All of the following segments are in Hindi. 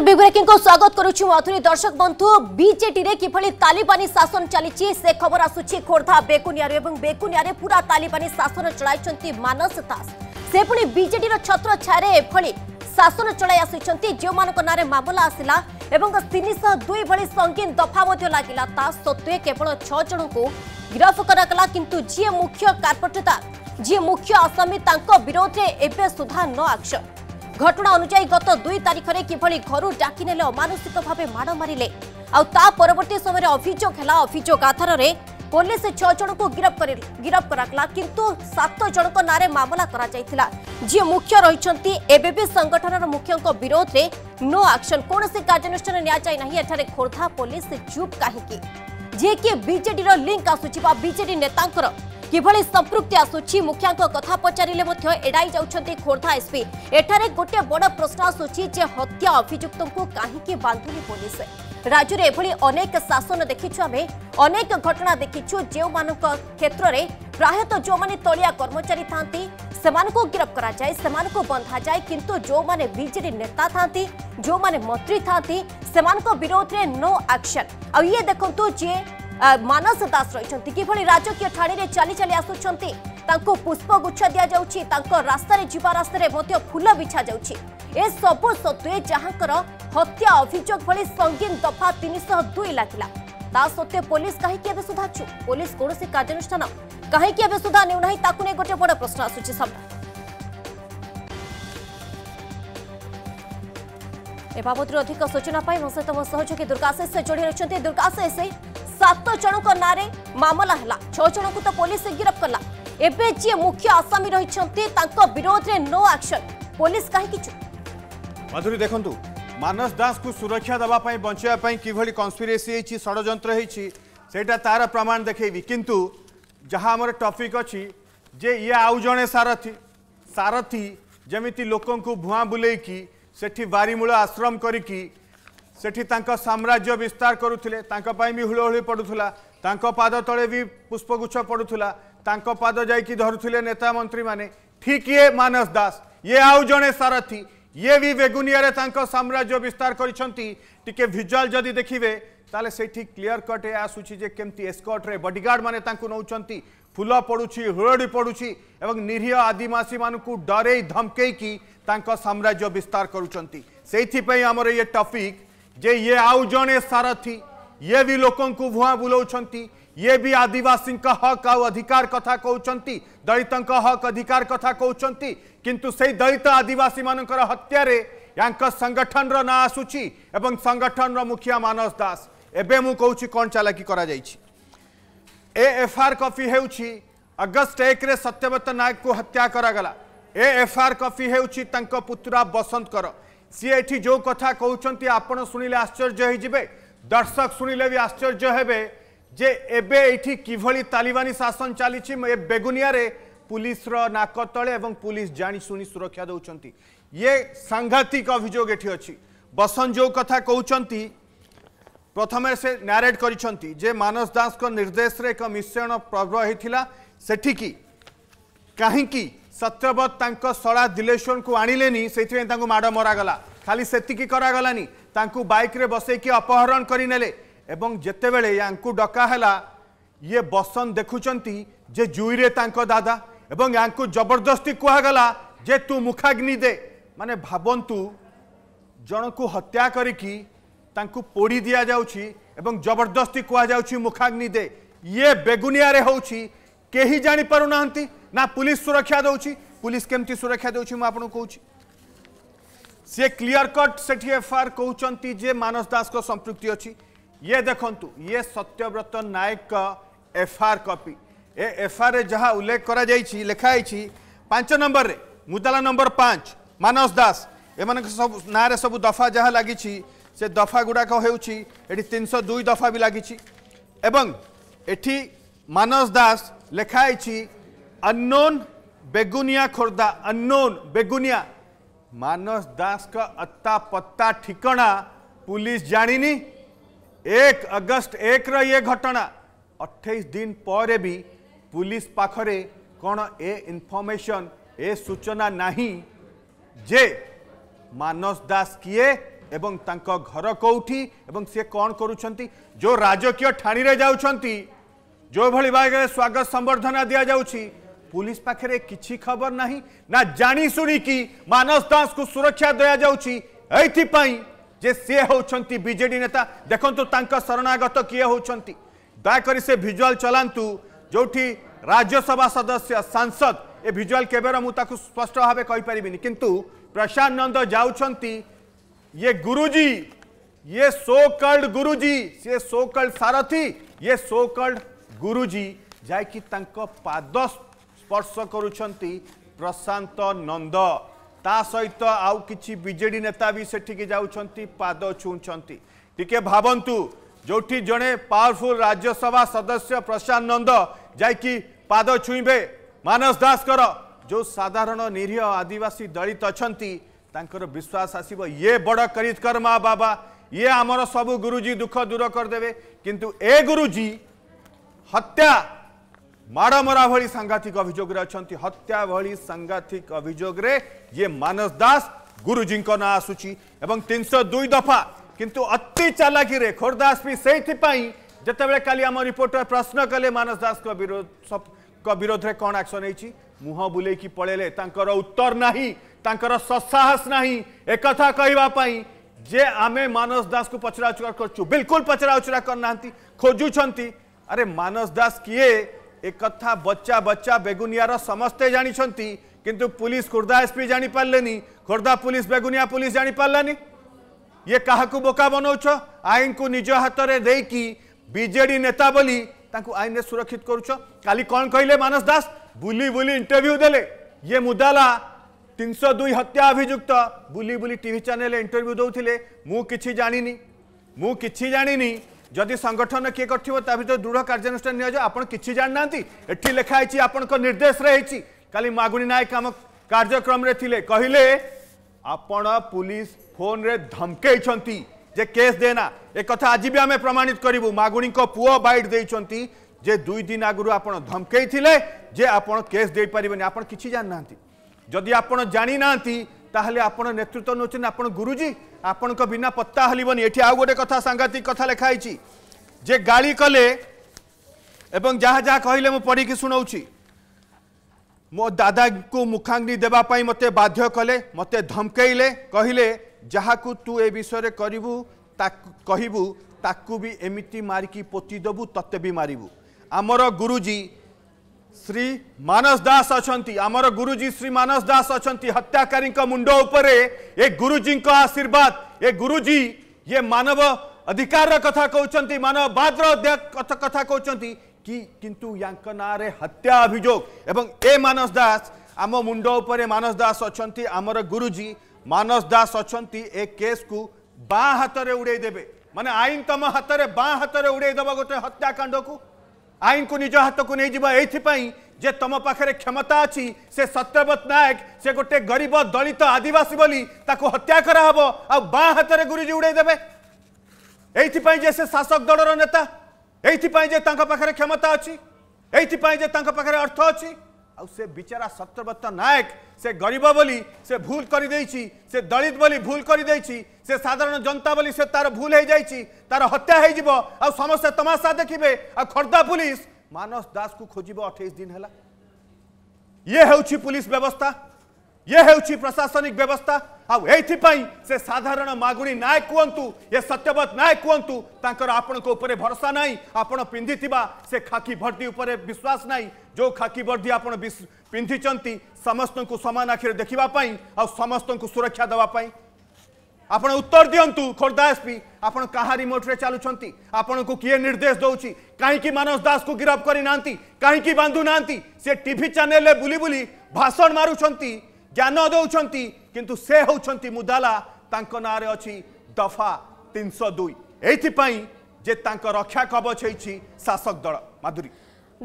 নমস্কার বিব্রেকিং স্বাগত করুছি মু আধুনি দর্শক বন্ধু বিজেডিরে কিভাবে তালিবানি শাসন চালিছি সে খবর আসুছি খোর্ধা বেকুনিয়ার এবং বেকুনিয়ারে পুরা তালিবানি শাসন চলাইছেন মানস দাস সে পুনি বিজেডির ছত্র ছায়ারে এভাবে শাসন চলাই আসুচার যেমন নাঁরে মামলা আসিলা এবং তিনশহ দুই ভি সঙ্গীন দফা মধ্য লাগিলা তা সত্ত্বে কেবল ছজনক গিরফ করা কিন্তু যে মুখ্য কার্পটদার যে মুখ্য আসামী তাঁর বিরোধে এবে সুদ্ধা ন আকশন ঘটনা অনুযায়ী গত দুই তারিখে কিভাবে ঘর ডাকি নেলে অমানসিক ভাবে মাড় মারিলে আবর্তী সময় অভিযোগ হল অভিযোগ আধারে পুলিশ ছ জনক গিরফ গিরফ করা কিন্তু সাত জনক নাঁরে মামলা করা যে মুখ্য রয়েছেন এবেবি সংগঠনের মুখ্য বিরোধে নো আকশন কৌশি কার্যানুষ্ঠান নিয়াযাই না এখানে খোর্ধা পুলিশ চুপ কাহি যিয়ে বিজেডির লিঙ্ক আসুচি বা বিজেডি নেতাঙ্কর किभली संप्रति आसूरी मुखिया कथ पचारे एड़ाई जाते खोर्धा एसपी एठार गोटे बड़ प्रश्न आसू हत्या अभुक्त को कहीं बांधुनी पुलिस राज्य अनेक शासन देखी आम अनेक घटना देखी जो मान क्षेत्र में प्रायत जो मैंने तलिया कर्मचारी था गिरफ्त कराए से बंधा जाए किंतु जो मैंने विजे नेता था जो मैंने मंत्री था विरोध में नो आक्शन आ देखु जी ମାନସ ଦାସ ରହିଛନ୍ତି କିଭଳି ରାଜକୀୟ ଠାଣିରେ ଚାଲି ଚାଲି ଆସୁଛନ୍ତି ତାଙ୍କୁ ପୁଷ୍ପଗୁଚ୍ଛ ଦିଆଯାଉଛି ତାଙ୍କ ରାସ୍ତାରେ ଯିବା ରାସ୍ତାରେ ମଧ୍ୟ ଫୁଲ ବିଛା ଯାଉଛି ଏସବୁ ସତ୍ତ୍ୱେ ଯାହାଙ୍କର ହତ୍ୟା ଅଭିଯୋଗ ଭଳି ସଙ୍ଗୀନ ଦଫା ତିନିଶହ ଦୁଇ ଲାଗିଲା ତା ସତ୍ତ୍ୱେ ପୋଲିସ କାହିଁକି ଏବେ ସୁଦ୍ଧା ଅଛୁ ପୋଲିସ କୌଣସି କାର୍ଯ୍ୟାନୁଷ୍ଠାନ କାହିଁକି ଏବେ ସୁଦ୍ଧା ନେଉନାହିଁ ତାକୁ ନେଇ ଗୋଟିଏ ବଡ଼ ପ୍ରଶ୍ନ ଆସୁଛି ସାମ୍ନା ଏ ବାବଦରୁ ଅଧିକ ସୂଚନା ପାଇଁ ମୋ ସହିତ ମୋ ସହଯୋଗୀ ଦୁର୍ଗାଶ ଯୋଡ଼ି ରହିଛନ୍ତି ଦୁର୍ଗାଶ सात जन मामला छह जन को तो पुलिस गिरफ कला एवं जी मुख्य आसामी रही विरोध में नो आक्शन पुलिस कहीं मधुरी देखु मानस दास को सुरक्षा देवाई बचाई किभली कन्स्पिरेसी षड्र होटा तार प्रमाण देखेबी कितु जहाँ आम टपिक अच्छी जे ये आउ जड़े सारथी सारथी जमी लोक भुआ बुले कि बारिमूल आश्रम करी से साम्राज्य विस्तार करुले भी हूलह पड़ूला पाद तले भी पुष्पगुच्छ पड़ूला पाद जाकि नेता मंत्री मैंने ठीक ये मानस दास ये आउ जड़े सारथी ये भी बेगुनिया साम्राज्य विस्तार करके भिजुआल जदि देखिए ताले से क्लीयर कट ए आसूँ केमती एस्कट्रे बडिगार्ड मैंने नौकर फुल पड़ू हूलड़ी पड़ू एवं निरीह आदिवासी मानू डरे धमकई कि साम्राज्य विस्तार करुँचपी आमर ये टॉपिक जे ये आउ जड़े सारथी ये भी लोकों भुआ बुलाऊंट ये भी आदिवासी हक आउ अधिकार कथा कौन दलित हक अधिकार कथा कौन किंतु से दलित आदिवासी मान हत्यारे या संगठन ना आसूची एवं संगठन मुखिया मानस दास एवं मु कहूँ कौन चालाकी करा ए एफआर कपी हो अगस्ट एक सत्यव्रत नायक को हत्या करागला ए एफआर कफी हो पुत्रा बसंत कर ସିଏ ଏଠି ଯେଉଁ କଥା କହୁଛନ୍ତି ଆପଣ ଶୁଣିଲେ ଆଶ୍ଚର୍ଯ୍ୟ ହେଇଯିବେ ଦର୍ଶକ ଶୁଣିଲେ ବି ଆଶ୍ଚର୍ଯ୍ୟ ହେବେ ଯେ ଏବେ ଏଇଠି କିଭଳି ତାଲିବାନୀ ଶାସନ ଚାଲିଛି ଏ ବେଗୁନିଆରେ ପୁଲିସର ନାକ ତଳେ ଏବଂ ପୁଲିସ ଜାଣି ଶୁଣି ସୁରକ୍ଷା ଦେଉଛନ୍ତି ଇଏ ସାଂଘାତିକ ଅଭିଯୋଗ ଏଠି ଅଛି ବସନ୍ତ ଯେଉଁ କଥା କହୁଛନ୍ତି ପ୍ରଥମେ ସେ ନ୍ୟାରେଟ୍ କରିଛନ୍ତି ଯେ ମାନସ ଦାସଙ୍କ ନିର୍ଦ୍ଦେଶରେ ଏକ ମିଶ୍ରଣ ପର୍ବ ହେଇଥିଲା ସେଠିକି କାହିଁକି सत्यवत सड़ा दिलेश्वर को आणिले से माड़ मरागला खाली से करागलानी बैक बसईकि अपहरण करने जितेबले या डकाहला ये बसंत देखुं जे जुईरे दादा एवं या जबरदस्ती कहगला जे तू मुखाग्नि दे माने भावतु जन को हत्या करके पोड़ दि जाऊँगी एवं जबरदस्ती कहु मुखाग्नि दे ये बेगुनिया हो जापर ना না পুলিশ সুরক্ষা দেଉଛି পুলিশ কেমতি সুরক্ষা দেଉଛି মু আপনার কৌছি সি ক্লিয়ার কট সেটি এফআইআর কৌন যে মানস দাস সম্পৃক্তি অছি ইয়ে দেখন্তু ইয়ে সত্যব্রত নায়ক এফআইআর কপি এ এফআইআর যা উল্লেখ করা যাইছি লেখা হয়েছি পাঁচ নম্বরে মুদালা নম্বর পাঁচ মানস দাস এমান সব নাঁরে সব দফা যা লাগিছি সে দফা গুড়াক হচ্ছে এটি তিনশো দুই দফা বি লাগিছি এবং এটি মানস দাস লেখা হয়েছি अननोन बेगुनिया खोर्धा अननोन बेगुनिया मानस दास का अत्ता पत्ता ठिकाना पुलिस जानी एक अगस्त एक रे घटना अठाईस दिन पर भी पुलिस पाखरे कौन ए इनफॉर्मेशन ए सूचना नहीं जे मानस दास किए एवं तांको घर कौटी एवं से कौन करुछंती जो राजकीय ठाणी रे जाउछंती जो भली स्वागत संबर्धना दिया जाऊँगी पुलिस पाखे कि खबर ना ना जाशु कि मानस दास को सुरक्षा दि जाऊँ जे सी हूँ बजे नेता देखु तो शरणागत किए हूँ दयाक से भिजुआल चलातु जो राज्यसभा सदस्य सांसद ए भिजुआल केवर मुझे स्पष्ट भाव कहीपरि कि प्रशांत नंद जाऊँ गुरुजी ये सो कल्ड गुरुजी सी सो कल्ड सारथी ये सो कल्ड गुरुजी जैकि पादस्थ स्पर्श कर प्रशांत नंद सहित आउ कि विजेडी नेता भी सेठी जाद छुंट टे भावतु जो जड़े पावरफुल राज्यसभा सदस्य प्रशांत नंद जा जाद छुईबे मानस दास कर जो साधारण निरीह आदिवासी दलित अच्छा विश्वास आसब ये बड़ माँ बाबा ये आमर सब गुरुजी दुख दूर करदे कि ए गुरुजी हत्या माड़मरा भांघातिक अभोगे अच्छा हत्या भि सांघातिक अभोगे ये मानस दास गुरुजी ना आसूब तीन सौ दुई दफा किंतु अति चालाकी भी सही से जिते बम रिपोर्टर प्रश्न कले मानस दास विरोध में कौन आक्शन है मुह बुल पलैले उत्तर नहीं सत्साहस ना एक कहवाई जे आम मानस दास को पचरा उचरा कर बिलकुल पचराउचरा करना खोजुंट अरे मानस दास किए एक बच्चा बच्चा बेगुनिया समस्ते जानते কিন্তু पुलिस खोर्धा एसपी जापारे खोर्धा पुलिस बेगुनिया पुलिस জাঁপারে ये क्या बोका बनाऊ आईन को निज हाथ में देकी विजेडी नेता बोली आईन ने सुरक्षित करुच काली कौन कहले मानस दास बुली बुली इंटरव्यू दे ये मुदाला तीन सौ दुई हत्या अभिजुक्त बुली बुली टी चेल इंटरव्यू दौले मुझे जानी मुझे जानी যদি সংগঠন কি করব তা ভিতরে দৃঢ় কার্যানুষ্ঠান নিয়ে যাও আপনার কিছু জাঁ না এটি লেখা হয়েছি আপনার নির্দেশ রয়েছে কালি মাগুণি নায়ক আম কার্যক্রমে লে কহিলে আপন পুলিশ ফোনরে ধমকেইছেন যে কেস দেনা এ কথা আজ বি আমি প্রমাণিত করবু মাগুণী পুয় বাইট দিয়েছেন যে দুই দিন আগু আপনার ধমকেই যে আপনার কেস দিয়ে পারবে আপনার কিছু জাঁ না যদি আপনার জাঁ না ତାହେଲେ ଆପଣ ନେତୃତ୍ୱ ନେଉଛନ୍ତି ଆପଣ ଗୁରୁଜୀ ଆପଣଙ୍କ ବିନା ପତ୍ତା ହଲିବନି ଏଠି ଆଉ ଗୋଟେ କଥା ସାଂଘାତିକ କଥା ଲେଖା ହେଇଛି ଯେ ଗାଳି କଲେ ଏବଂ ଯାହା ଯାହା କହିଲେ ମୁଁ ପଢ଼ିକି ଶୁଣାଉଛି ମୋ ଦାଦାଙ୍କୁ ମୁଖାଗ୍ନି ଦେବା ପାଇଁ ମୋତେ ବାଧ୍ୟ କଲେ ମୋତେ ଧମକେଇଲେ କହିଲେ ଯାହାକୁ ତୁ ଏ ବିଷୟରେ କରିବୁ ତାକୁ କହିବୁ ତାକୁ ବି ଏମିତି ମାରିକି ପୋତିଦେବୁ ତତେ ବି ମାରିବୁ ଆମର ଗୁରୁଜୀ श्री मानस दास अच्छा आमर गुरुजी श्री मानस दास अन्ति हत्याकारीको उपरे उप गुरुजी गुरुजीको आशीर्वाद ए गुरुजी ये मानव अधिकार र कथा मानववाद र कि या नै हत्या एवं ए मानस दास आम मुंड मानस दास अच्छा आमर गुरुजी मानस दास मान आईन हात हाथ में बा हाथ में उड़ेदेव गोटे हत्याकांड को आईन को निज हाथ को नहीं जीप जे तुम पाखे क्षमता अच्छी से सत्यवत नायक से गोटे गरीब दलित आदिवासी बोली हत्या कराब आ हाथ में गुरुजी उड़ेदे ये से शासक दल रेता ये क्षमता अच्छी ये अर्थ अच्छी से बिचारा सत्यव्रत नायक से गरीब बोली से भूल कर से दलित बोली भूल कर से साधारण जनता बोली से तार भूल हो जाए तार हत्या हो समस्त तमाशा देखिए आ खोर्धा पुलिस मानस दास को खोज अठाई दिन है ये हूँ पुलिस व्यवस्था ये हूँ प्रशासनिक व्यवस्था आईपाई से साधारण मगुणी नायक कहतु ये सत्यवत नायक कहतु तर आपण भरोसा ना आपड़ पिंधि से खाकी भर्ती विश्वास ना जो खाकी भर्ती आप पिंधि समस्त को सामान आखिर देखापी आ समस्त को सुरक्षा देवाई आप उत्तर दिंतु खोर्धा एसपी आप क्या रिमोट्रे चलुंट आपण को किए निर्देश दौर कहीं मानस दास को गिरफ्त करना कहीं बांधु ना सी टी चेल बुले बुली भाषण मारूंट ଜ୍ଞାନ ଦେଉଛନ୍ତି କିନ୍ତୁ ସେ ହେଉଛନ୍ତି ମୁଦାଲା ତାଙ୍କ ନାଁରେ ଅଛି ଦଫା ତିନିଶହ ଦୁଇ ଏଇଥିପାଇଁ ଯେ ତାଙ୍କ ରକ୍ଷା କବଚ ହେଇଛି ଶାସକ ଦଳ ମାଧୁରୀ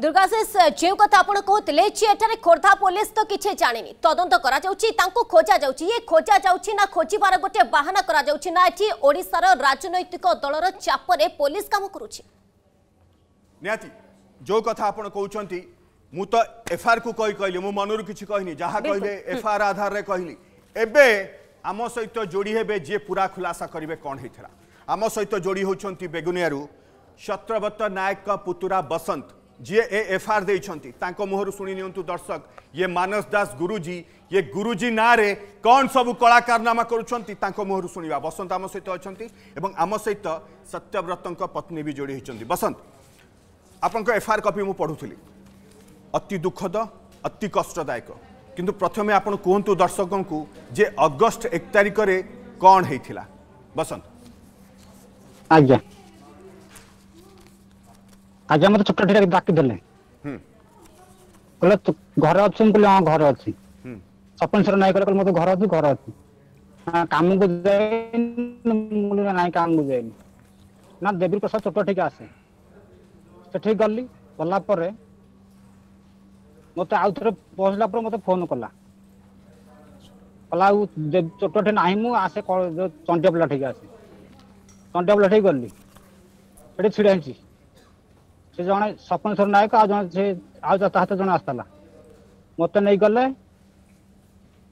ଦୁର୍ଗାଶିଷ ଯେଉଁ କଥା ଆପଣ କହୁଥିଲେ ଏଠାରେ ଖୋର୍ଦ୍ଧା ପୋଲିସ ତ କିଛି ଜାଣିନି ତଦନ୍ତ କରାଯାଉଛି ତାଙ୍କୁ ଖୋଜାଯାଉଛି ଇଏ ଖୋଜାଯାଉଛି ନା ଖୋଜିବାର ଗୋଟେ ବାହାନା କରାଯାଉଛି ନା ଏଠି ଓଡ଼ିଶାର ରାଜନୈତିକ ଦଳର ଚାପରେ ପୋଲିସ କାମ କରୁଛି ନିହାତି ଯେଉଁ କଥା ଆପଣ କହୁଛନ୍ତି ମୁଁ ତ ଏଫଆଇଆର୍କୁ କହି କହିଲି ମୁଁ ମନରୁ କିଛି କହିନି ଯାହା କହିଲେ ଏଫଆଇଆର୍ ଆଧାରରେ କହିଲି ଏବେ ଆମ ସହିତ ଯୋଡ଼ି ହେବେ ଯିଏ ପୁରା ଖୁଲାସା କରିବେ କ'ଣ ହେଇଥିଲା ଆମ ସହିତ ଯୋଡ଼ି ହେଉଛନ୍ତି ବେଗୁନିଆରୁ ଶତ୍ରବତ ନାୟକଙ୍କ ପୁତୁରା ବସନ୍ତ ଯିଏ ଏ ଏଫଆଇଆର୍ ଦେଇଛନ୍ତି ତାଙ୍କ ମୁହଁରୁ ଶୁଣି ନିଅନ୍ତୁ ଦର୍ଶକ ଇଏ ମାନସ ଦାସ ଗୁରୁଜୀ ଇଏ ଗୁରୁଜୀ ନାଁରେ କ'ଣ ସବୁ କଳାକାରନାମା କରୁଛନ୍ତି ତାଙ୍କ ମୁହଁରୁ ଶୁଣିବା ବସନ୍ତ ଆମ ସହିତ ଅଛନ୍ତି ଏବଂ ଆମ ସହିତ ସତ୍ୟବ୍ରତଙ୍କ ପତ୍ନୀ ବି ଯୋଡ଼ି ହୋଇଛନ୍ତି ବସନ୍ତ ଆପଣଙ୍କ ଏଫଆଇଆର୍ କପି ମୁଁ ପଢ଼ୁଥିଲି অতি দুঃখদ অতি কষ্টদায়ক কিন্তু প্রথমে আপনার কুহতু দর্শকঙ্কু যে অগস্ট এক তারিখে কণ হয়েছিল বসন্ত আজ্ঞা আজ্ঞা মতো ছোট ঠিক ডাকি দেলে କହିଲେ ଘରେ ଅଛି ମୁଁ କହିଲି ହଁ ଘରେ ଅଛି ସପନ ସର ନାଇଁ କହିଲେ ମୋତେ ଘର ଅଛି ଘର ଅଛି କାମକୁ ଯାଇନି ନାଇଁ କାମକୁ ଯାଇନି ନା ଦେବୀ ପ୍ରସାଦ ଛୋଟ ଠିକ ଆସେ ସେଠିକି ଗଲି ଗଲା ପରେ ମୋତେ ଆଉ ଥରେ ପହଞ୍ଚିଲା ପରେ ମୋତେ ଫୋନ୍ କଲା କଲା ଆଉ ଚୋଟଠି ନାହିଁ ମୁଁ ଆସେ ଚଣ୍ଡିଆ ପିଲା ଠିକି ଆସେ ଚଣ୍ଡିଆ ଠିକି ଗଲି ସେଠି ଛିଡ଼ା ହେଇଛି ସେ ଜଣେ ସପନେଶ୍ୱର ନାୟକ ଆଉ ଜଣେ ସେ ଆଉ ତା ହାତ ଜଣେ ଆସିଥିଲା ମତେ ନେଇଗଲେ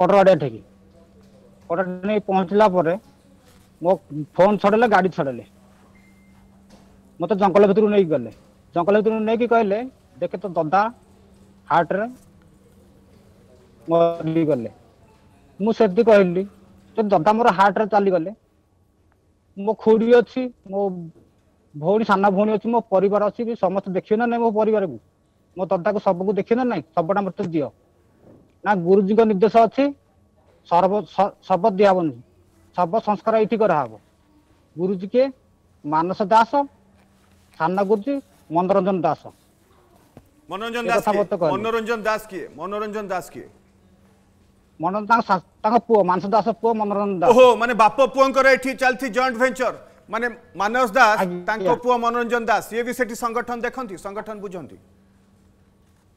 କଟରବାଡ଼ିଆ ଠିକି କଟରବାଡ଼ିଆ ନେଇ ପହଞ୍ଚିଲା ପରେ ମୋ ଫୋନ୍ ଛଡ଼େଇଲେ ଗାଡ଼ି ଛଡ଼େଇଲେ ମୋତେ ଜଙ୍ଗଲ ଭିତରକୁ ନେଇକି ଗଲେ ଜଙ୍ଗଲ ଭିତରକୁ ନେଇକି କହିଲେ ଦେଖେ ତ ଦଦା ହାର୍ଟର ଗଲେ ମୁଁ ସେଠି କହିଲି ଯଦି ଦାଦା ମୋର ହାର୍ଟରେ ଚାଲିଗଲେ ମୋ ଖୁଡ଼ି ଅଛି ମୋ ଭଉଣୀ ସାନ ଭଉଣୀ ଅଛି ମୋ ପରିବାର ଅଛି ବି ସମସ୍ତେ ଦେଖିବେ ନା ନାଇଁ ମୋ ପରିବାରକୁ ମୋ ଦାଦାକୁ ସବୁକୁ ଦେଖିବେ ନା ନାଇଁ ଶବଟା ମୋତେ ଦିଅ ନା ଗୁରୁଜୀଙ୍କ ନିର୍ଦ୍ଦେଶ ଅଛି ସର୍ବ ଶବ ଦିଆହବନି ଶବ ସଂସ୍କାର ଏଇଠି କରାହବ ଗୁରୁଜୀ କିଏ ମାନସ ଦାସ ସାନ ଗୁରୁଜୀ ମନୋରଞ୍ଜନ ଦାସ মনোরঞ্জন দাস মনোরঞ্জন দাস কিয়ে মনোরঞ্জন দাস কিয়ে মনোরঞ্জন দাস তাঙ্ক পুয় মানস দাস পুয় মনোরঞ্জন দাস ওহো মানে বাপ পুয়ঙ্কর এঠি চলতি জয়েন্ট ভেঞ্চর মানে মানস দাস তাঙ্ক পুয় মনোরঞ্জন দাস ইয়ে বি সেটি সংগঠন দেখন্তি সংগঠন বুঝন্তি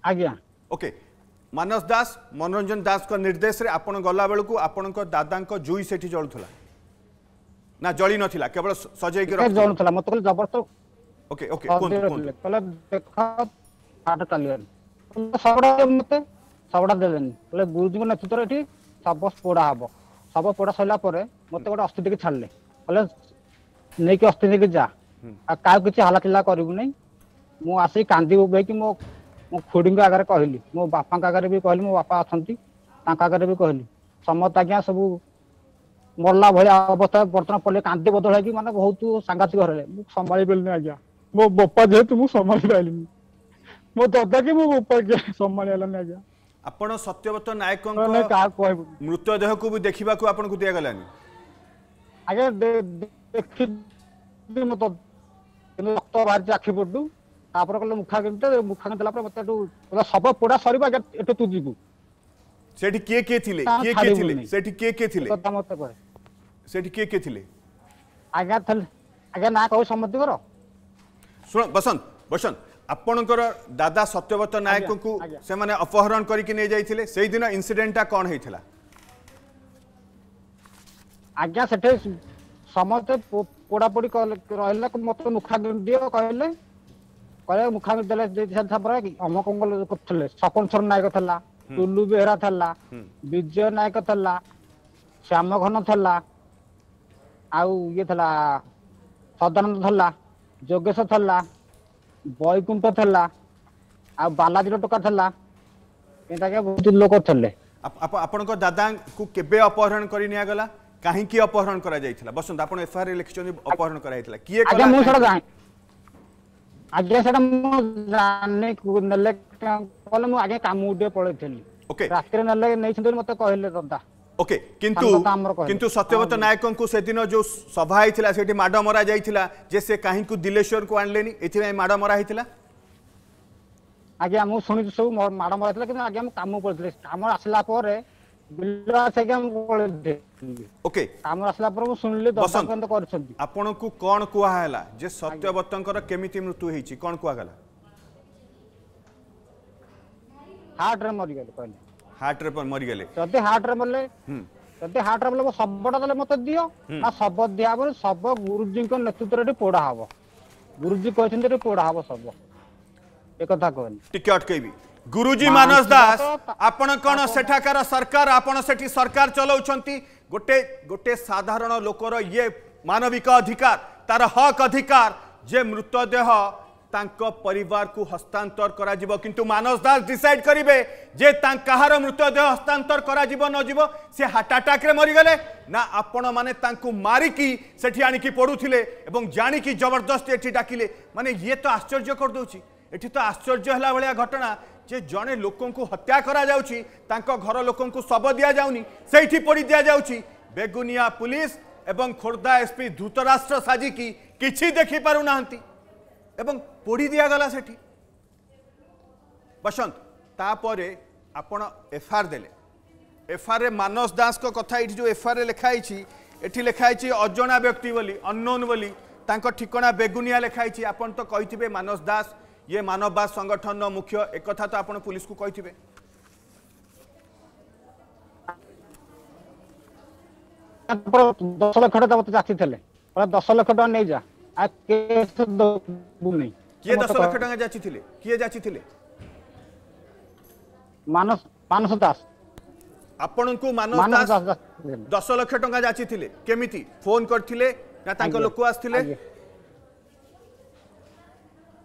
আজ্ঞা ওকে মানস দাস মনোরঞ্জন দাস কো নির্দেশ রে আপন গলা বেড়ে আপনার দাদাঙ্ক জুই সেটি জলুলা না জলি নথিলা কেবল সজাইকি জলুলা মতো জবরদস্ত ওকে ওকে কোন কোন দেখা ପାଠ ଚାଲିବନି ଶବଡ଼ା ମତେ ଶବଡ଼ା ଦେଲେନି ବୋଲେ ଗୁରୁଜୀଙ୍କ ନେତୃତ୍ୱରେ ଏଠି ଶବ ପୋଡ଼ା ହବ ଶବ ପୋଡ଼ା ସରିଲା ପରେ ମତେ ଗୋଟେ ଅସ୍ଥି ଟିକେ ଛାଡ଼ିଲେ ବୋଲେ ନେଇକି ଅସ୍ଥି ନେଇକି ଯା ଆଉ କାହାକୁ କିଛି ହାଲାଚିଲା କରିବୁ ନାହିଁ ମୁଁ ଆସିକି କାନ୍ଦି ଉଭେଇକି ମୋ ମୋ ଖୁଡ଼ିଙ୍କ ଆଗରେ କହିଲି ମୋ ବାପାଙ୍କ ଆଗରେ ବି କହିଲି ମୋ ବାପା ଅଛନ୍ତି ତାଙ୍କ ଆଗରେ ବି କହିଲି ସମସ୍ତେ ଆଜ୍ଞା ସବୁ ମଲା ଭଳିଆ ଅବସ୍ଥା ବର୍ତ୍ତମାନ ପଡ଼ିଲେ କାନ୍ଦି ବଦଳ ହେଇକି ମାନେ ବହୁତ ସାଂଘାତିକ ହେଲେ ମୁଁ ସମ୍ଭାଳି ପାରିଲିନି ଆଜ୍ଞା ମୋ ବାପା ଯେହେତୁ ମୁଁ ସମ୍ଭାଳି ପାରିଲିନି ମୋ କି ମୁଁ ସମ୍ଭାଳି ହେଲାନି ଆଜ୍ଞା ଆପଣ ସତ୍ୟବ୍ରତ ନାୟକଙ୍କ ମୃତଦେହକୁ ବି ଦେଖିବାକୁ ଆପଣଙ୍କୁ ଦିଆଗଲାନି ଆଜ୍ଞା ଦେଖିଲି ମୋ ରକ୍ତ ବାହାରିଛି ଆଖି ପଟୁ ତାପରେ କହିଲେ ମୁଖା କେମିତି ମୁଖା କେମିତି ଦେଲା ପରେ ମୋତେ ଏଠୁ ଶବ ପୋଡ଼ା ସରିବ ଆଜ୍ଞା ଏଠୁ ତୁ ଯିବୁ ସେଠି କିଏ କିଏ ଥିଲେ କିଏ କିଏ ଥିଲେ ସେଠି କିଏ କିଏ ଥିଲେ ମତେ କହେ ସେଠି କିଏ କିଏ ଥିଲେ ଆଜ୍ଞା ଥିଲେ ଆଜ୍ଞା ନା କହୁ ସମସ୍ତଙ୍କର ଶୁଣ ବସନ୍ତ ବସନ୍ତ ଆପଣଙ୍କର ଦାଦା ସତ୍ୟବ୍ରତ ନାୟକଙ୍କୁ ସେମାନେ ଅପହରଣ କରିକି ନେଇଯାଇଥିଲେ ସେଇଦିନ ଇନସିଡେଣ୍ଟଟା କ'ଣ ହେଇଥିଲା ଆଜ୍ଞା ସେଠି ସମସ୍ତେ ପୋଡ଼ାପୋଡ଼ି ରହିଲେ ମୋତେ ମୁଖାଗ୍ନି ଦିଅ କହିଲେ କହିଲେ ମୁଖାଗ୍ନି ଦେଲେ ଦେଇସାରିଲା ପରେ ଅମକଙ୍କ କରୁଥିଲେ ସପନେଶ୍ୱର ନାୟକ ଥିଲା ଟୁଲୁ ବେହେରା ଥିଲା ବିଜୟ ନାୟକ ଥିଲା ଶ୍ୟାମ ଘନ ଥିଲା ଆଉ ଇଏ ଥିଲା ସଦାନନ୍ଦ ଥିଲା ଯୋଗେଶ ଥିଲା ବୈକୁଣ୍ଠ ଥିଲା ଆଉ ବାଲାଜୀର ଟୋକା ଥିଲା ଏନ୍ତାକେ ବହୁତ ଲୋକ ଥିଲେ ଆପଣଙ୍କ ଦାଦାଙ୍କୁ କେବେ ଅପହରଣ କରି ନିଆଗଲା କାହିଁକି ଅପହରଣ କରାଯାଇଥିଲା ବସନ୍ତ ଆପଣ ଏଫଆଇଆର ଲେଖିଛନ୍ତି ଅପହରଣ କରାଯାଇଥିଲା କିଏ ଆଜ୍ଞା ମୁଁ ସେଟା ଜାଣେ ଆଜ୍ଞା ସେଟା ମୁଁ ଜାଣିନି ନେଲେ କହିଲେ ମୁଁ ଆଜ୍ଞା କାମ ଟିକେ ପଳେଇଥିଲି ରାତିରେ ନେଲେ ନେଇଛନ୍ତି ବୋଲି ମତେ କହିଲେ ଦାଦା ওকে কিন্তু কিন্তু সত্যব্রত নায়কঙ্কু সেদিন যে সভা হয়েছিল সেটি মাড় মরা যাই যে সে কাহিঁকু দিলেশ্বরকু আনলেনি এথিপাই মাড় মরা হয়েছিল আজ্ঞা মু শুনিছি সব মাড় মরা হয়েছিল কিন্তু আজ্ঞা মু কাম পড়েছিল কাম আসলা পরে ওকে কাম আসলা পরে মু শুনিলি দর্শন করছেন আপনকু কোন কুয়া হেলা যে সত্যব্রতঙ্কর কেমিতি মৃত্যু হইছি কোন কুয়া গলা হার্ট রে মরি গলে কইলে ହାର୍ଟରେ ମରିଗଲେ ଯଦି ହାର୍ଟରେ ରେ ମରିଲେ ଯଦି ହାର୍ଟରେ ରେ ମରିଲେ ଶବଟା ଦେଲେ ମତେ ଦିଅ ନା ଶବ ଦିଆହବନି ଶବ ଗୁରୁଜୀଙ୍କ ନେତୃତ୍ୱରେ ଏଠି ପୋଡା ହବ ଗୁରୁଜୀ କହିଛନ୍ତି ଏଠି ପୋଡା ହବ ଶବ ଏ କଥା କହିଲି ଟିକେ ଅଟକେଇବି ଗୁରୁଜୀ ମାନସ ଦାସ ଆପଣ କଣ ସେଠାକାର ସରକାର ଆପଣ ସେଠି ସରକାର ଚଲାଉଛନ୍ତି ଗୋଟେ ଗୋଟେ ସାଧାରଣ ଲୋକର ଇଏ ମାନବିକ ଅଧିକାର ତାର হক ଅଧିକାର ଯେ ମୃତଦେହ ତାଙ୍କ ପରିବାରକୁ ହସ୍ତାନ୍ତର କରାଯିବ କିନ୍ତୁ ମାନସ ଦାସ ଡିସାଇଡ୍ କରିବେ ଯେ କାହାର ମୃତଦେହ ହସ୍ତାନ୍ତର କରାଯିବ ନଯିବ ସେ ହାର୍ଟ ଆଟାକ୍ରେ ମରିଗଲେ ନା ଆପଣମାନେ ତାଙ୍କୁ ମାରିକି ସେଠି ଆଣିକି ପଡ଼ୁଥିଲେ ଏବଂ ଜାଣିକି ଜବରଦସ୍ତ ଏଠି ଡାକିଲେ ମାନେ ଇଏ ତ ଆଶ୍ଚର୍ଯ୍ୟ କରିଦେଉଛି ଏଠି ତ ଆଶ୍ଚର୍ଯ୍ୟ ହେଲା ଭଳିଆ ଘଟଣା ଯେ ଜଣେ ଲୋକଙ୍କୁ ହତ୍ୟା କରାଯାଉଛି ତାଙ୍କ ଘର ଲୋକଙ୍କୁ ଶବ ଦିଆଯାଉନି ସେଇଠି ପୋଡ଼ି ଦିଆଯାଉଛି ବେଗୁନିଆ ପୁଲିସ ଏବଂ ଖୋର୍ଦ୍ଧା ଏସ୍ପି ଧୃତରାଷ୍ଟ୍ର ସାଜିକି କିଛି ଦେଖିପାରୁନାହାନ୍ତି এবং পোড়ি দিয়াগলা সেটি বসন্ত তাপরে আপনার এফআইআর দেলে এফআইআর মানস দাস কথা এটি যে এফআর লেখা হয়েছি এটি লেখা হয়েছি অজনা ব্যক্তি বলে অননোন বলে তাঁর ঠিকা বেগুনিয়া লেখা হয়েছি আপনার তো কে মানস দাস ইয়ে মানববাদ সংগঠন মুখ্য একথা তো আপনার পুলিশ কে দশ লক্ষ টাকা মতো চাষি লে দশ লক্ষ টাকা নিয়ে যা આ કેસ દବୁନି କିଏ 10 ଲକ୍ଷ ଟଙ୍କା ଯାଚିଥିଲେ କିଏ ଯାଚିଥିଲେ ମାନସ ମାନସ ଦାସ ଆପଣଙ୍କୁ ମାନସ ଦାସ 10 ଲକ୍ଷ ଟଙ୍କା ଯାଚିଥିଲେ କେମିତି ଫୋନ କରିଥିଲେ ନା ତାଙ୍କ ଲୋକ ଆସିଥିଲେ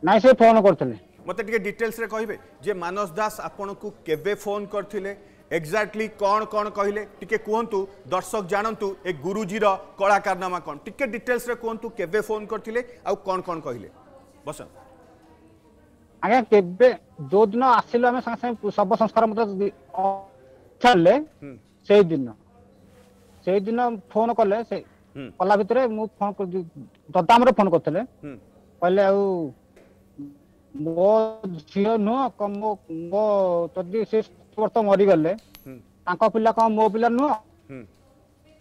ନାଇଁ ସେ ଫୋନ କରିଥିଲେ ମୋତେ ଟିକେ ଡିଟେଲ୍ସରେ କହିବେ ଯେ ମାନସ ଦାସ ଆପଣଙ୍କୁ କେବେ ଫୋନ କରିଥିଲେ এক্জাক্টলি কোণ কোণ কহিলে টিকে কুহতু দর্শক জাণতু এ গুরুজীর কলাকারনামা কোণ টিকে ডিটেলসরে কুহতু কেবে ফোন করলে আণ কোণ কহিলে বসন্ত আজ্ঞা কেবে যোদিন আসিলু আমি সাংে সাংে শব সংস্কার মধ্যে ছাড়লে সেই দিন সেই দিন ফোন কলে সে কলা ভিতরে মু ফোন দাদামরে ফোন করলে কহিলে আউ ମୋ ଝିଅ ନୁହଁ କଣ ମୋ ମୋ ଯଦି ସେ ବର୍ଷ ମରିଗଲେ ତାଙ୍କ ପିଲା କଣ ମୋ ପିଲା ନୁହଁ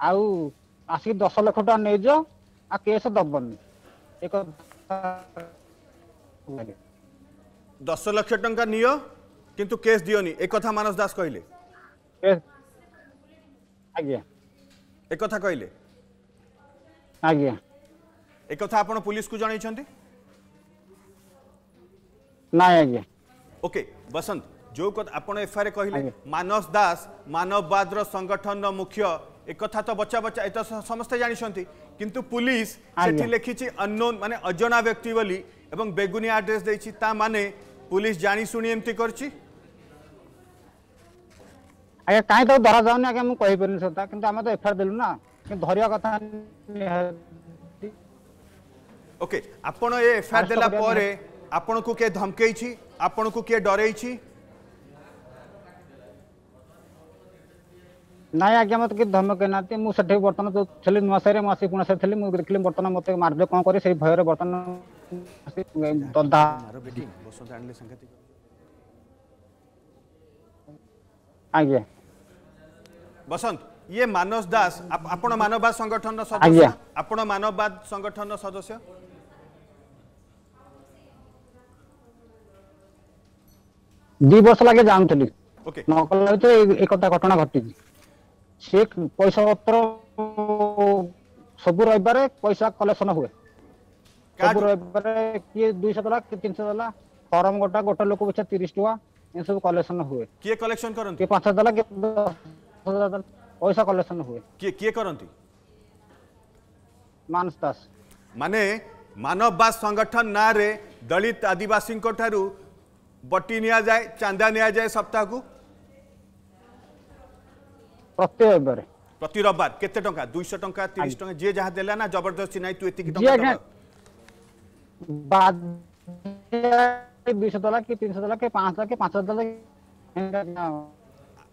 ଆଉ ଆସିକି ଦଶ ଲକ୍ଷ ଟଙ୍କା ନେଇଯାଅ ଆଉ କେସ୍ ଦବନି ଦଶ ଲକ୍ଷ ଟଙ୍କା ନିଅ କିନ୍ତୁ କେସ୍ ଦିଅନି ଏକଥା ମାନସ ଦାସ କହିଲେ ଆଜ୍ଞା ଏକଥା କହିଲେ ଆଜ୍ଞା ଏକଥା ଆପଣ ପୁଲିସକୁ ଜଣାଇଛନ୍ତି না আজ্ঞা ওকে বসন্ত যে আপনার এফআইআর কহিলে মানস দাস মানববাদর সংগঠন মুখ্য একথা তো বচা বচা এটা সমস্তে জাঁচান কিন্তু পুলিশ সেটি লিখিছি অননোন মানে অজনা ব্যক্তি বলি এবং বেগুনি আড্রেস দিয়েছি তা মানে পুলিশ জাশুনি এমতি করছি আজ্ঞা কাই তো ধরা যাওনি আজ্ঞা মু কইপারিনি সেটা কিন্তু আমি তো এফআইআর দেলু না কিন্তু ধরিয়া কথা ওকে আপন এ এফআইআর দেলা পরে ଆପଣଙ୍କୁ କିଏ ଧମକେଇଛି ଆପଣଙ୍କୁ କିଏ ଡରେଇଛି ନାଇଁ ଆଜ୍ଞା ମୋତେ କିଛି ଧମକେଇ ନାହାନ୍ତି ମୁଁ ସେଠି ବର୍ତ୍ତମାନ ଯେଉଁ ଥିଲି ନୂଆସାହିରେ ମୁଁ ଆସି ପୁଣାସାହି ଥିଲି ମୁଁ ଦେଖିଲି ବର୍ତ୍ତମାନ ମୋତେ ମାରିଦେବେ କ'ଣ କରି ସେଇ ଭୟରେ ବର୍ତ୍ତମାନ ଆଜ୍ଞା ବସନ୍ତ ଇଏ ମାନସ ଦାସ ଆପଣ ମାନବାଦ ସଂଗଠନର ସଦସ୍ୟ ଆପଣ ମାନବାଦ ସଂଗଠନର ସଦସ୍ୟ ଦି ବର୍ଷ ଲାଗେ ଜାଣୁଥିଲି ନକଲା ଭିତରେ ଏ କଥା ଘଟଣା ଘଟିଛି ସେ ପଇସା ପତ୍ର ସବୁ ରବିବାରେ ପଇସା କଲେକ୍ସନ ହୁଏ ସବୁ ରବିବାରେ କିଏ ଦୁଇଶହ ଦେଲା କିଏ ତିନିଶହ ଦେଲା ଫର୍ମ ଗୋଟା ଗୋଟେ ଲୋକ ପିଛା ତିରିଶ ଟଙ୍କା ଏସବୁ କଲେକ୍ସନ ହୁଏ କିଏ କଲେକ୍ସନ କରନ୍ତି କିଏ ପାଞ୍ଚ ଦେଲା କିଏ ପଇସା କଲେକ୍ସନ ହୁଏ କିଏ କିଏ କରନ୍ତି ମାନସ ଦାସ ମାନେ ମାନବ ବାସ ସଂଗଠନ ନାଁରେ ଦଳିତ ଆଦିବାସୀଙ୍କ ଠାରୁ बटी नियाए चांदा नियाए सप्ताह को प्रति रविवार প্রতি রবিবার কেতে টাকা দুইশো টাকা তিরিশ টাকা যে যা দেলা না জবরদস্তি নাই তুই এতিকি টাকা বিশ দেলা কি তিনশো দেলা কি পাঁচ দেলা কি পাঁচ দেলা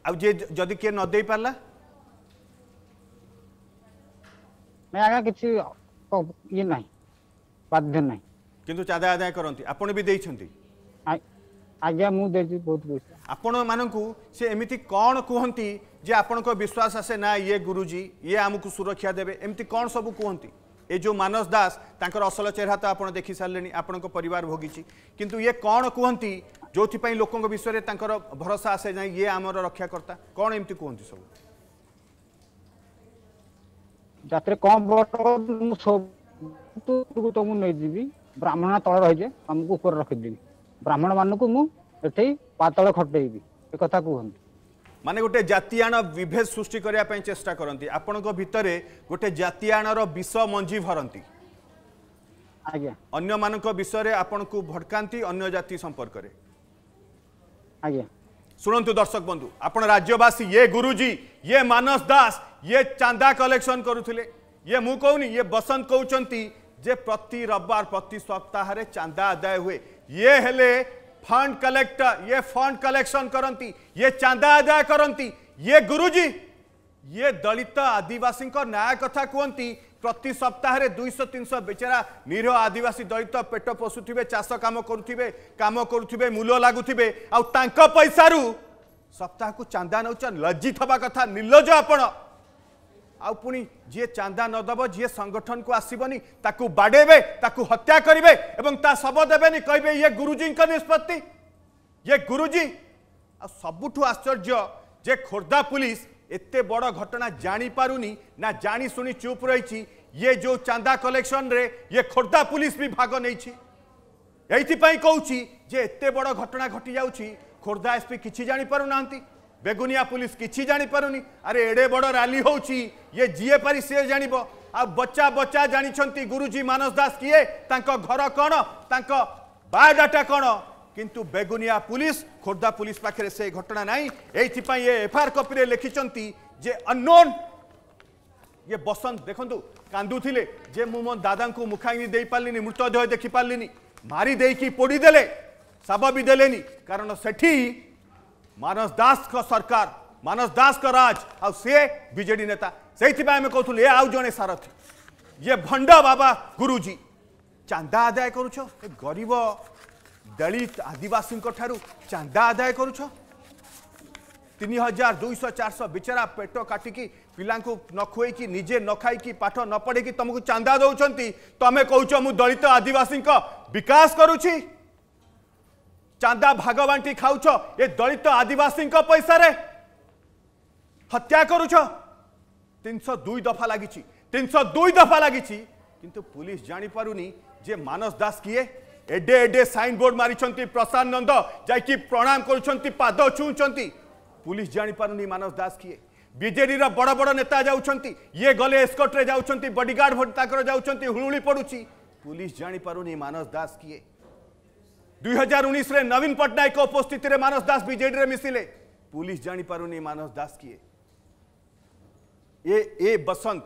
ଆଉ ଯେ ଯଦି କିଏ ନ ଦେଇ ପାରିଲା ନାଇଁ ଆଜ୍ଞା କିଛି ଇଏ ନାହିଁ ବାଧ୍ୟ ନାହିଁ କିନ୍ତୁ ଚାନ୍ଦା ଆଦାୟ କରନ୍ତି ଆପଣ ବି ଦେଇଛନ୍ତି ଆଜ୍ଞା ମୁଁ ଦେଇଛି ବହୁତ ପଇସା ଆପଣମାନଙ୍କୁ ସେ ଏମିତି କ'ଣ କୁହନ୍ତି ଯେ ଆପଣଙ୍କ ବିଶ୍ୱାସ ଆସେ ନା ଇଏ ଗୁରୁଜୀ ଇଏ ଆମକୁ ସୁରକ୍ଷା ଦେବେ ଏମିତି କ'ଣ ସବୁ କୁହନ୍ତି ଏ ଯେଉଁ ମାନସ ଦାସ ତାଙ୍କର ଅସଲ ଚେହେରା ତ ଆପଣ ଦେଖି ସାରିଲେଣି ଆପଣଙ୍କ ପରିବାର ଭୋଗିଛି କିନ୍ତୁ ଇଏ କ'ଣ କୁହନ୍ତି ଯେଉଁଥିପାଇଁ ଲୋକଙ୍କ ବିଷୟରେ ତାଙ୍କର ଭରସା ଆସେ ନାହିଁ ଇଏ ଆମର ରକ୍ଷାକର୍ତ୍ତା କ'ଣ ଏମିତି କୁହନ୍ତି ସବୁ ଯାତ୍ରା କମ୍ ମୁଁ ସବୁ ତମକୁ ନେଇଯିବି ବ୍ରାହ୍ମଣ ତଳେ ରହିଯାଏ ତମକୁ ଉପରେ ରଖିଦେବି ब्राह्मण मानक मुझे पाताल खटेबी एक कहत माने गोटे जातीयाण विभेद सृष्टि करने चेष्टा करती आपण गोटे जातीयाण विष मंजी भरती विषय आपण को जाति संपर्क शुणु दर्शक बंधु आप राज्यवासी ये गुरुजी ये मानस दास ये चांदा कलेक्शन करुले ये मुँह कहूनी ये बसंत कहते प्रति रविवार प्रति सप्ताह चांदा आदाय हुए ये हेले फंड कलेक्टर ये फंड कलेक्शन करती ये चांदा आदाय करती ये गुरुजी ये दलित आदिवासी न्याय कथा कहती प्रति सप्ताह दुईश तीन सौ बेचारा निरह आदिवासी दलित पेट पोषुवे चाष कम करुवे कम करुवे मूल लगुवे आईसारू सप्ताह को चांदा नौ लज्जित हवा कथा निर्लज आपड़ ଆଉ ପୁଣି ଯିଏ ଚାନ୍ଦା ନ ଦେବ ଯିଏ ସଂଗଠନକୁ ଆସିବନି ତାକୁ ବାଡ଼େଇବେ ତାକୁ ହତ୍ୟା କରିବେ ଏବଂ ତା ଶବ ଦେବେନି କହିବେ ଇଏ ଗୁରୁଜୀଙ୍କ ନିଷ୍ପତ୍ତି ଇଏ ଗୁରୁଜୀ ଆଉ ସବୁଠୁ ଆଶ୍ଚର୍ଯ୍ୟ ଯେ ଖୋର୍ଦ୍ଧା ପୁଲିସ୍ ଏତେ ବଡ଼ ଘଟଣା ଜାଣିପାରୁନି ନା ଜାଣି ଶୁଣି ଚୁପ୍ ରହିଛି ଇଏ ଯେଉଁ ଚାନ୍ଦା କଲେକ୍ସନରେ ଇଏ ଖୋର୍ଦ୍ଧା ପୁଲିସ୍ ବି ଭାଗ ନେଇଛି ଏଇଥିପାଇଁ କହୁଛି ଯେ ଏତେ ବଡ଼ ଘଟଣା ଘଟି ଯାଉଛି ଖୋର୍ଦ୍ଧା ଏସ୍ପି କିଛି ଜାଣିପାରୁନାହାନ୍ତି बेगुनिया पुलिस किसी जापार अरे एडे बड़ राली हो ये जीए पारि सी आ बच्चा बच्चा जानते गुरुजी मानस दास किए घर कौन तक बायोडाटा कौन किंतु बेगुनिया पुलिस खोर्धा पुलिस पाखे से घटना ना यहीपाई ये एफआईआर कपी लिखिं जे अनोन ये बसंत देखु कादूले जे मु दादा को मुखांगी दे पार मृतदेह देखिपाली मारी देकी पोड़ीदे शब भी दे कारण सेठी मानस दास सरकार मानस दास का राज आजेडी नेता से कहूँ ये आउ जड़े सारथी ये भंड बाबा गुरुजी चंदा आदाय कर गरीब दलित आदिवासी चंदा आदाय कर तीन हजार दुई चार शह पेट काटिकी पा न खुएक निजे न खाई पाठ न पढ़े कि तुमको चंदा दौर तुम्हें तो कौ मु दलित आदिवासी विकास करुच्छी ଚାନ୍ଦା ଭାଗ ବାଣ୍ଟି ଖାଉଛ ଏ ଦଳିତ ଆଦିବାସୀଙ୍କ ପଇସାରେ ହତ୍ୟା କରୁଛ ତିନିଶହ ଦୁଇ ଦଫା ଲାଗିଛି ତିନିଶହ ଦୁଇ ଦଫା ଲାଗିଛି କିନ୍ତୁ ପୁଲିସ ଜାଣିପାରୁନି ଯେ ମାନସ ଦାସ କିଏ ଏଡେ ଏଡେ ସାଇନ୍ ବୋର୍ଡ ମାରିଛନ୍ତି ପ୍ରଶାନ୍ତ ନନ୍ଦ ଯାଇକି ପ୍ରଣାମ କରୁଛନ୍ତି ପାଦ ଛୁଉଁଛନ୍ତି ପୁଲିସ ଜାଣିପାରୁନି ମାନସ ଦାସ କିଏ ବିଜେଡ଼ିର ବଡ଼ ବଡ଼ ନେତା ଯାଉଛନ୍ତି ଇଏ ଗଲେ ଏସ୍କଟରେ ଯାଉଛନ୍ତି ବଡିଗାର୍ଡ ତାଙ୍କର ଯାଉଛନ୍ତି ହୁଳୁଳି ପଡ଼ୁଛି ପୁଲିସ ଜାଣିପାରୁନି ମାନସ ଦାସ କିଏ দুই হাজার উনিশে নবীন পট্টনাক উপস্থিতি মানস দাস বিজেডি মিশিলে পুলিশ জাঁপারুনি মানস দাস কি এ এ বসন্ত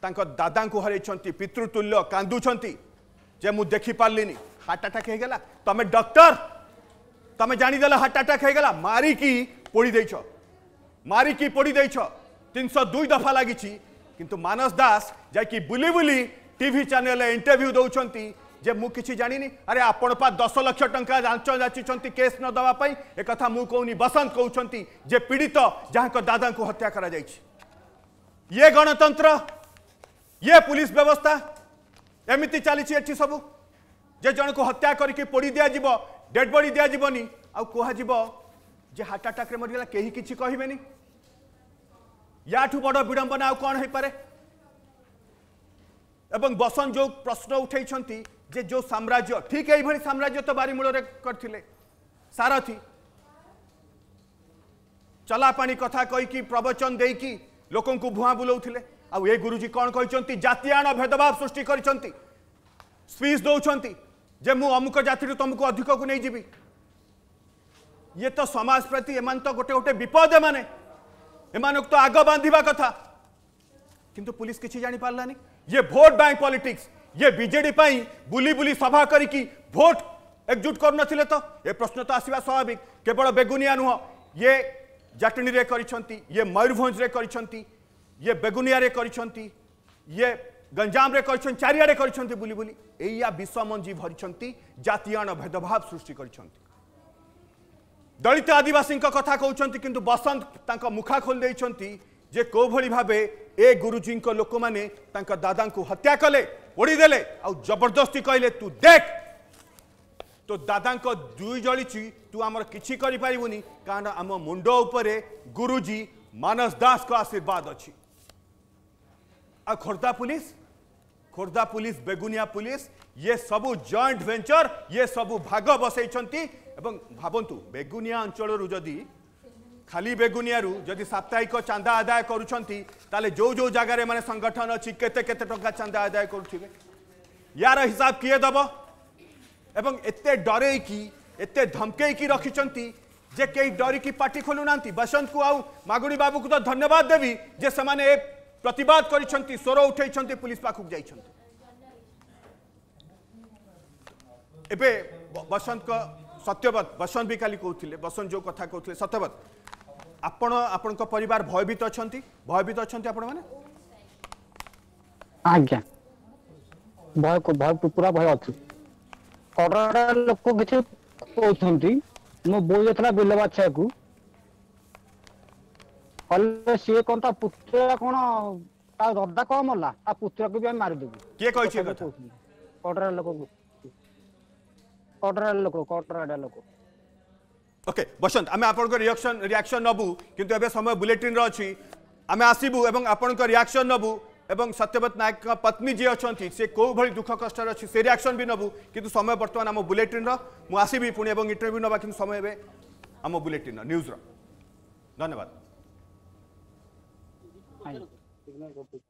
তাঁর দাদা হরাইছেন পিতৃতুল্য কাঁদুচার যে মু দেখিপারি হার্ট আটাক হয়ে গেল তুমি ডক্টর তুমি জাঁদেল হার্ট আটাক হয়ে গেল মারিকি পোড়ি দিয়েছ মারিকি পোড়ি দিয়েছ তিনশো দুই দফা লাগিছি কিন্তু মানস দাস যাই বুলি বুলি টিভি চ্যানেল ইন্টরভিউ দৌঁচ जे मुझे जानी अरे आप दस लक्ष लाख टंका जांच केस न दवा एक कहूनी बसंत कहउछन्ति जे पीड़ित जहां दादा को हत्या करा गणतंत्र ये पुलिस व्यवस्था एमती चली सब जे जण को हत्या करकि पोड़ी दिया डेड बॉडी दिया जिवोनी आ कोहा जिवो जे हार्ट अटैक रे मरि गेला केही किछि कहिबेनि बड़ विडम्बना आ कोन बसंत जो प्रश्न उठाई जे जो साम्राज्य ठीक है साम्राज्य तो बारिमूल सारथी चलापाणी कथा कहीकि प्रवचन दे कि लोक भुआ बुलाऊ आ गुरुजी कौन कहते जाति भेदभाव सृष्टि कर स्पीच मु अमुक जाति तुमको अधिक को नहीं जीवी ये तो समाज प्रति एम तो गोटे गोटे विपद माने तो आग बांधा कथा कि पुलिस किसी जापारानी ये भोट बैंक पॉलिटिक्स ये बीजेडी बुली बुली सभा करी भोट एकजुट कर तो ये प्रश्न तो आसवा स्वाभाविक केवल बेगुनिया नुह ये जाटनी रे ये मयूरभंज रे ये बेगुनिया रे ये गंजाम रे करिछंती चारियाडे करिछंती बुली बुली एया विश्वमंजी भरिछंती भेदभाव सृष्टि कर दलित आदिवासी कथा कहते कि बसंत मुखा खोल जे कौली भावे ए गुरुजी लोक मैंने दादा को हत्या कले वाडीले आ जबरदस्ती कहले तू देख तो दादांक दुई जली छी तू आमर किछि करि पारिबुनि काना आम मुंडो उपरे गुरुजी मानसदास को आशीर्वाद अछि आ Khordha police Khordha police Begunia police ये सबो जॉइंट वेंचर ये सबो भाग बसेइ छथि एवं भबंतु बेगुनिया अंचल रो जदी खाली बेगुनिया जदि साप्ताहिक चंदा आदाय कर जो जो जगार मैंने संगठन अच्छी केते टा चंदा आदाय करेंगे यार हिसाब किए दब एवं एत डर धमके धमक रखी जे कई डरिकी पार्टी खोलूना बसंत को आउ मगुणी बाबू को तो धन्यवाद देवी जे से प्रतिवाद कर स्वर उठे पुलिस पाखक जा बसंत सत्यवत बसंत भी खाली कहते बसंत जो कथा कहते सत्यवत আপন আপনক পরিবার ভয়ভীত অছন্তি ভয়ভীত অছন্তি আপন মানে আজ্ঞা ভয় ভয় পুরা ভয় অছু অডরা লোক কিছু কৌছন্তি ମୋ ବୋଉ ଯାଇଥିଲା ବିଲ ବାଛିବାକୁ ହେଲେ ସିଏ କଣ ତା ପୁତୁରା କଣ ତା ଦଦା କଣ ମଲା ତା ପୁତୁରାକୁ ବି ଆମେ ମାରିଦେବୁ କିଏ କହିଛି କଟରା ଲୋକକୁ କଟରା ଲୋକ କଟରା ଲୋକ ओके बसंत आम आपण रिएक्शन रिएक्शन नबु किंतु एबे समय बुलेटिन रे अछि आम आसीबु एवं आपण रिएक्शन नबु एवं सत्यव्रत नायक पत्नी जी अच्छा से कौ भाई दुख कष्ट अच्छी से रिएक्शन भी नबु किंतु समय बर्तमान आम बुलेटिन रसबि पुणी एवं इंटरव्यू नवा कि समय ए आम बुलेटिन न्यूज धन्यवाद